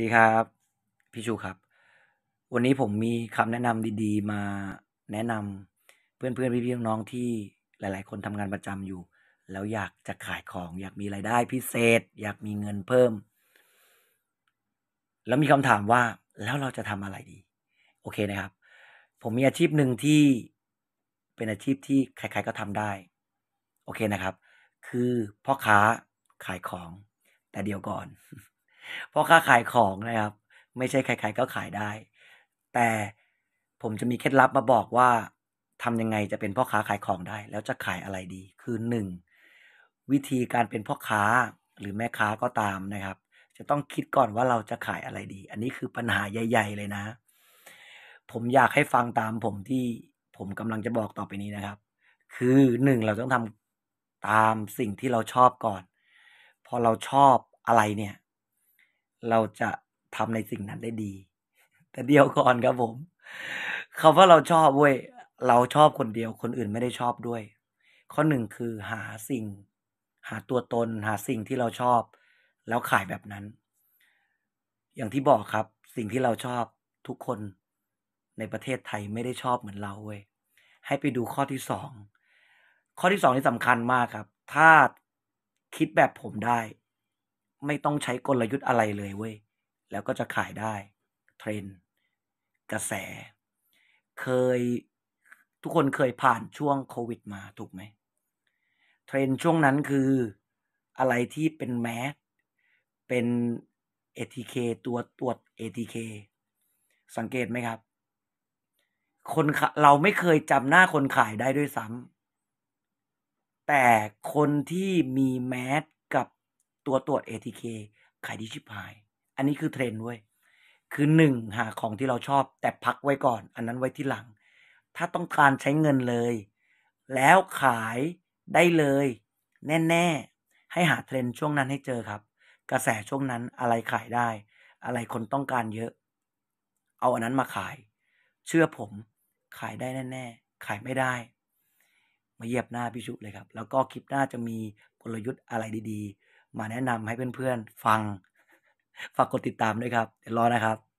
ดีครับ พี่ชูครับ วันนี้ผมมีคำแนะนำดีๆ มาแนะนำเพื่อนๆพี่ๆน้องๆที่หลายๆคนทำงานประจำอยู่ แล้วอยากจะขายของ อยากมีไรายได้ พิเศษ อยากมีเงินเพิ่ม แล้วมีคำถามว่า แล้วเราจะทำอะไรดี โอเคนะครับ ผมมีอาชีพหนึ่งที่เป็นอาชีพที่ใครๆก็ทำได้ โอเคนะครับ คือพ่อค้าขายของ แต่เดียวก่อนเพราะค่าขายของนะครับ ไม่ใช่ใคร ๆ ก็ขายได้ แต่ผมจะมีเคล็ดลับมาบอกว่าทำยังไงจะเป็นพ่อค้าขายของได้ แล้วจะขายอะไรดี คือหนึ่งวิธีการเป็นพ่อค้าหรือแม่ค้าก็ตามนะครับ จะต้องคิดก่อนว่าเราจะขายอะไรดี อันนี้คือปัญหาใหญ่ ๆเลยนะ ผมอยากให้ฟังตามผมที่ผมกำลังจะบอกต่อไปนี้นะครับ คือหนึ่งเราต้องทำตามสิ่งที่เราชอบก่อนพอเราชอบอะไรเนี่ยเราจะทำในสิ่งนั้นได้ดี แต่เดียวก่อนครับผมเขาว่าเราชอบเว้ย เราชอบคนเดียว คนอื่นไม่ได้ชอบด้วย ข้อหนึ่งคือหาสิ่ง หาตัวตน หาสิ่งที่เราชอบ แล้วขายแบบนั้น อย่างที่บอกครับ สิ่งที่เราชอบทุกคนในประเทศไทยไม่ได้ชอบเหมือนเราเว้ยให้ไปดูข้อที่สอง ข้อที่สองนี่สำคัญมากครับ ถ้าคิดแบบผมได้ไม่ต้องใช้กลยุทธ์อะไรเลยเว้ย แล้วก็จะขายได้ เทรน กระแส เคย ทุกคนเคยผ่านช่วงโควิดมาถูกไหมเทรนช่วงนั้นคืออะไรที่เป็นแมสเป็น ATK ตัวตรวจ ATK สังเกตไหมครับ คนเราไม่เคยจำหน้าคนขายได้ด้วยซ้ำแต่คนที่มีแมสตัวตรวจ ATK ขายดีชิบหายอันนี้คือ เทรนด์เว้ยคือหนึ่งหาของที่เราชอบแต่พักไว้ก่อน อันนั้นไว้ที่หลัง ถ้าต้องการใช้เงินเลย แล้วขายได้เลย แน่ๆให้หาเทรนด์ช่วงนั้นให้เจอครับ กระแสช่วงนั้นอะไรขายได้ อะไรคนต้องการเยอะ เอาอันนั้นมาขาย เชื่อผมขายได้แน่ๆขายไม่ได้ มาเยียบหน้าพิชุเลยครับแล้วก็คลิปหน้าจะมีกลยุทธ์อะไรดี ๆมาแนะนำให้เพื่อน ๆ ฟัง ฝากกดติดตามด้วยครับเดี๋ยวรอนะครับ